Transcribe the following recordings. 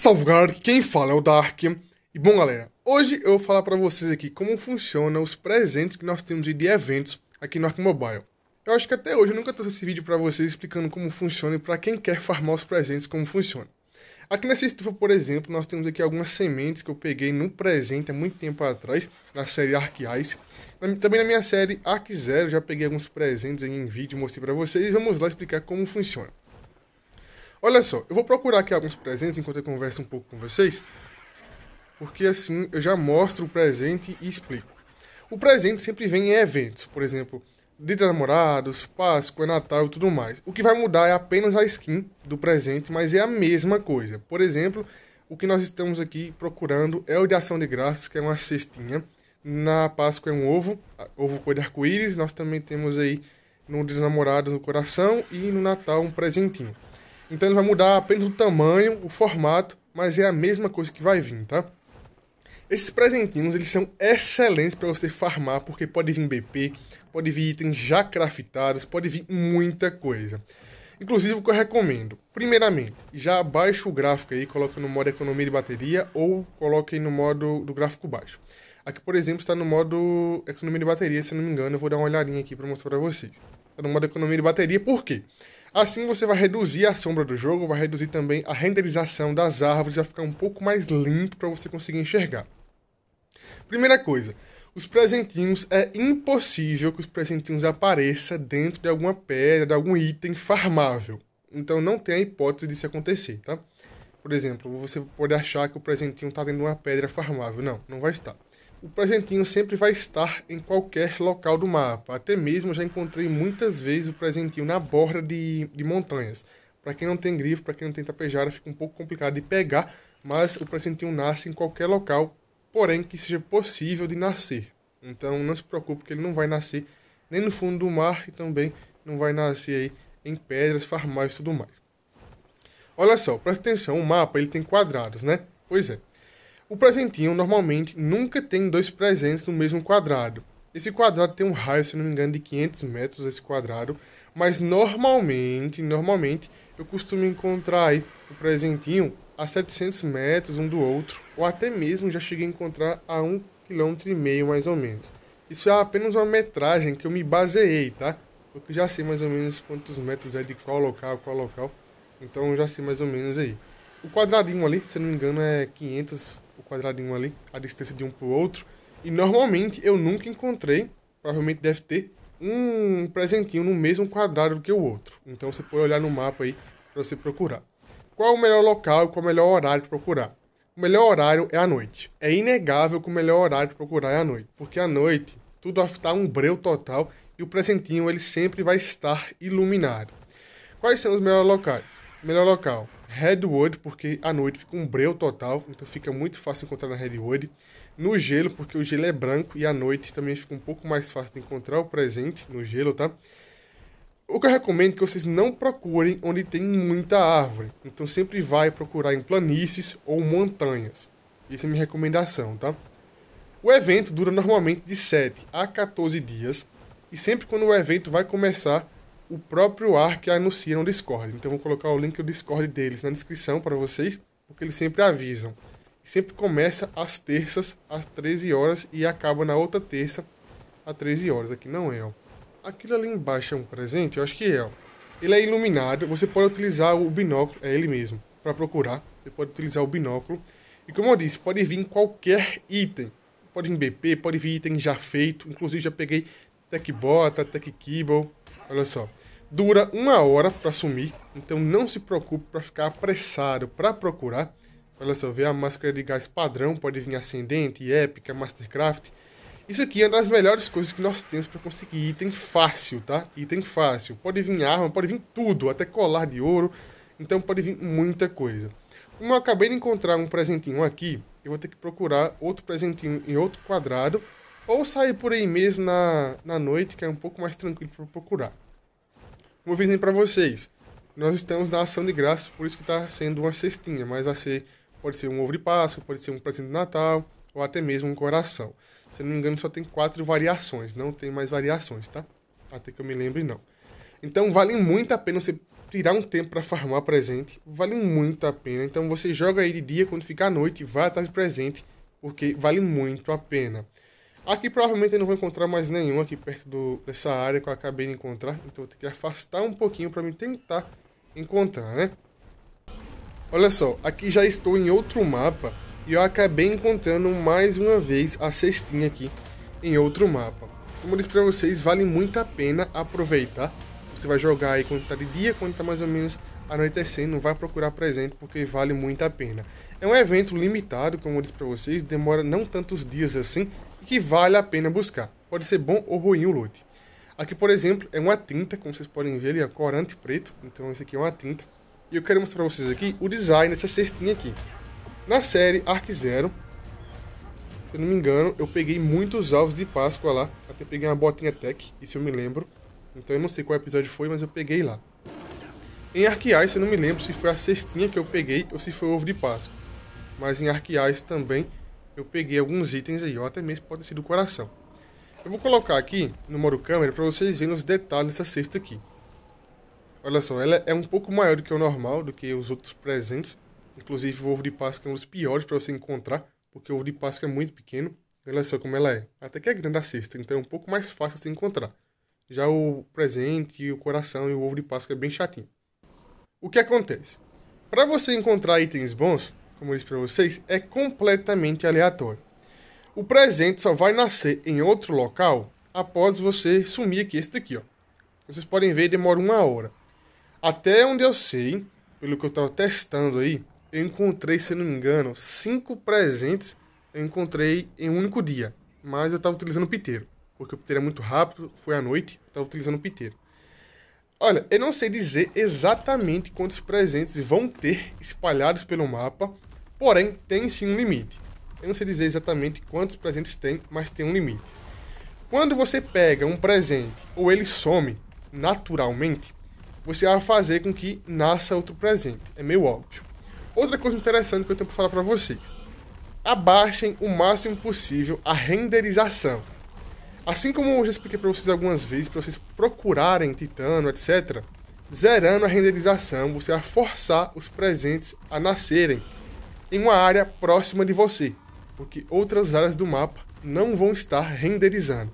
Salvgar, quem fala é o Dark. E bom, galera, hoje eu vou falar para vocês aqui como funciona os presentes que nós temos de eventos aqui no Ark Mobile. Eu acho que até hoje eu nunca trouxe esse vídeo para vocês explicando como funciona e para quem quer farmar os presentes como funciona. Aqui nessa estufa, por exemplo, nós temos aqui algumas sementes que eu peguei no presente há muito tempo atrás, na série Ark Ice. Também na minha série Ark Zero, já peguei alguns presentes em vídeo e mostrei para vocês. Vamos lá explicar como funciona. Olha só, eu vou procurar aqui alguns presentes enquanto eu converso um pouco com vocês. Porque assim eu já mostro o presente e explico. O presente sempre vem em eventos, por exemplo, Dia de Namorados, Páscoa, Natal e tudo mais. O que vai mudar é apenas a skin do presente, mas é a mesma coisa. Por exemplo, o que nós estamos aqui procurando é o de ação de graças, que é uma cestinha. Na Páscoa é um ovo, ovo cor de arco-íris. Nós também temos aí no Dia dos Namorados o coração e no Natal um presentinho. Então ele vai mudar apenas o tamanho, o formato, mas é a mesma coisa que vai vir, tá? Esses presentinhos, eles são excelentes para você farmar, porque pode vir BP, pode vir itens já craftados, pode vir muita coisa. Inclusive, o que eu recomendo, primeiramente, já abaixa o gráfico aí, coloca no modo economia de bateria ou coloca aí no modo do gráfico baixo. Aqui, por exemplo, está no modo economia de bateria, se não me engano, eu vou dar uma olhadinha aqui para mostrar para vocês. Está no modo economia de bateria, por quê? Porque Assim você vai reduzir a sombra do jogo, vai reduzir também a renderização das árvores, vai ficar um pouco mais limpo para você conseguir enxergar. Primeira coisa, os presentinhos é impossível que os presentinhos apareçam dentro de alguma pedra, de algum item farmável. Então não tem a hipótese disso acontecer, tá? Por exemplo, você pode achar que o presentinho está dentro de uma pedra farmável. Não, não vai estar. O presentinho sempre vai estar em qualquer local do mapa. Até mesmo já encontrei muitas vezes o presentinho na borda de, de montanhas. Para quem não tem grifo, para quem não tem tapejara, fica um pouco complicado de pegar, mas o presentinho nasce em qualquer local, porém que seja possível de nascer. Então não se preocupe que ele não vai nascer nem no fundo do mar e também não vai nascer aí em pedras, farmácias e tudo mais. Olha só, presta atenção, o mapa ele tem quadrados, né? Pois é. O presentinho normalmente nunca tem dois presentes no mesmo quadrado. Esse quadrado tem um raio, se não me engano, de 500 metros esse quadrado, mas normalmente, normalmente eu costumo encontrar aí o presentinho a 700 metros um do outro, ou até mesmo já cheguei a encontrar a um quilômetro e meio mais ou menos. Isso é apenas uma metragem que eu me baseei, tá? Porque já sei mais ou menos quantos metros é de qual local, qual local. Então já sei mais ou menos aí. O quadradinho ali, se não me engano, é 500 o quadradinho ali, a distância de um para o outro. E normalmente eu nunca encontrei, provavelmente deve ter, um presentinho no mesmo quadrado do que o outro. Então você pode olhar no mapa aí para você procurar. Qual é o melhor local e qual é o melhor horário para procurar? O melhor horário é a noite. É inegável que o melhor horário para procurar é a noite, porque à noite tudo está um breu total e o presentinho ele sempre vai estar iluminado. Quais são os melhores locais? Melhor local, Redwood, porque à noite fica um breu total, então fica muito fácil encontrar na Redwood. No gelo, porque o gelo é branco e à noite também fica um pouco mais fácil de encontrar o presente no gelo, tá? O que eu recomendo é que vocês não procurem onde tem muita árvore. Então sempre vai procurar em planícies ou montanhas. Isso é minha recomendação, tá? O evento dura normalmente de 7 a 14 dias e sempre quando o evento vai começar, o próprio ar que anuncia no Discord. Então vou colocar o link do Discord deles na descrição para vocês, porque eles sempre avisam. Sempre começa às terças, às 13 horas e acaba na outra terça, às 13 horas. Aqui não é, ó. Aquilo ali embaixo é um presente? Eu acho que é, ó. Ele é iluminado, você pode utilizar o binóculo, é ele mesmo, para procurar. Você pode utilizar o binóculo. E como eu disse, pode vir qualquer item. Pode vir BP, pode vir item já feito. Inclusive já peguei Tech Bota, Tech Kibble, Olha só. Dura uma hora para sumir, então não se preocupe para ficar apressado para procurar. Olha só, vê a máscara de gás padrão, pode vir ascendente, épica, mastercraft. Isso aqui é uma das melhores coisas que nós temos para conseguir item fácil, tá? Item fácil. Pode vir arma, pode vir tudo, até colar de ouro. Então pode vir muita coisa. Como eu acabei de encontrar um presentinho aqui, eu vou ter que procurar outro presentinho em outro quadrado ou sair por aí mesmo na, na noite, que é um pouco mais tranquilo para procurar. Como eu para vocês, nós estamos na ação de graças, por isso que está sendo uma cestinha, mas vai ser, pode ser um ovo de Páscoa, pode ser um presente de Natal, ou até mesmo um coração. Se não me engano, só tem quatro variações, não tem mais variações, tá? Até que eu me lembre, não. Então vale muito a pena você tirar um tempo para farmar presente, vale muito a pena. Então você joga aí de dia, quando ficar à noite, vai atrás de presente, porque vale muito a pena. Aqui provavelmente eu não vou encontrar mais nenhum aqui perto do, dessa área que eu acabei de encontrar. Então vou ter que afastar um pouquinho para me tentar encontrar, né? Olha só, aqui já estou em outro mapa e eu acabei encontrando mais uma vez a cestinha aqui em outro mapa. Como eu disse para vocês, vale muito a pena aproveitar. Você vai jogar aí quando está de dia, quando está mais ou menos anoitecendo, vai procurar presente porque vale muito a pena. É um evento limitado, como eu disse para vocês, demora não tantos dias assim, que vale a pena buscar. Pode ser bom ou ruim o lote. Aqui, por exemplo, é uma tinta, como vocês podem ver ali, é corante preto. Então, esse aqui é uma tinta. E eu quero mostrar para vocês aqui o design dessa cestinha aqui. Na série Arc Zero, se eu não me engano, eu peguei muitos alvos de Páscoa lá. Até peguei uma botinha Tech, isso eu me lembro. Então eu não sei qual episódio foi, mas eu peguei lá. Em Arqueais, eu não me lembro se foi a cestinha que eu peguei ou se foi o ovo de Páscoa. Mas em Arqueais também eu peguei alguns itens aí, ou até mesmo pode ser do coração. Eu vou colocar aqui no modo câmera para vocês verem os detalhes dessa cesta aqui. Olha só, ela é um pouco maior do que o normal, do que os outros presentes. Inclusive o ovo de Páscoa é um dos piores para você encontrar, porque o ovo de Páscoa é muito pequeno. Olha só como ela é. Até que é grande a cesta, então é um pouco mais fácil você encontrar. Já o presente, o coração e o ovo de Páscoa é bem chatinho. O que acontece? Para você encontrar itens bons, como eu disse para vocês, é completamente aleatório. O presente só vai nascer em outro local após você sumir aqui, esse daqui, ó. Vocês podem ver, demora uma hora. Até onde eu sei, pelo que eu estava testando aí, eu encontrei, se não me engano, cinco presentes eu encontrei em um único dia. Mas eu estava utilizando o piteiro, porque o piteiro é muito rápido, foi à noite, estava utilizando o piteiro. Olha, eu não sei dizer exatamente quantos presentes vão ter espalhados pelo mapa, Porém, tem sim um limite. Eu não sei dizer exatamente quantos presentes tem, mas tem um limite. Quando você pega um presente ou ele some naturalmente, você vai fazer com que nasça outro presente. É meio óbvio. Outra coisa interessante que eu tenho para falar para vocês: abaixem o máximo possível a renderização. Assim como eu já expliquei para vocês algumas vezes, para vocês procurarem Titano, etc., zerando a renderização, você vai forçar os presentes a nascerem em uma área próxima de você, porque outras áreas do mapa não vão estar renderizando.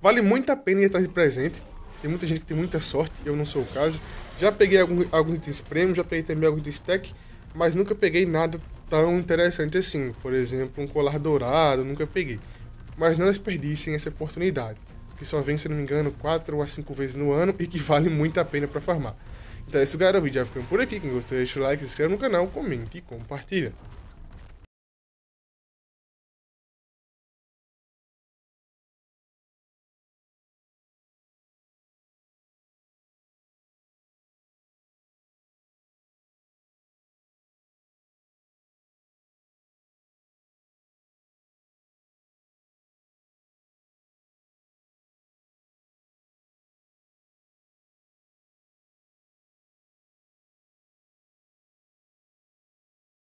Vale muito a pena ir atrás de presente. Tem muita gente que tem muita sorte, eu não sou o caso. Já peguei alguns, alguns itens premium, já peguei também alguns de stack, mas nunca peguei nada tão interessante assim. Por exemplo, um colar dourado, nunca peguei. Mas não desperdicem essa oportunidade, que só vem, se não me engano, 4 a 5 vezes no ano e que vale muito a pena para farmar. Então é isso, galera. O vídeo vai ficando por aqui. Quem gostou, deixa o like, se inscreve no canal, comente e compartilha.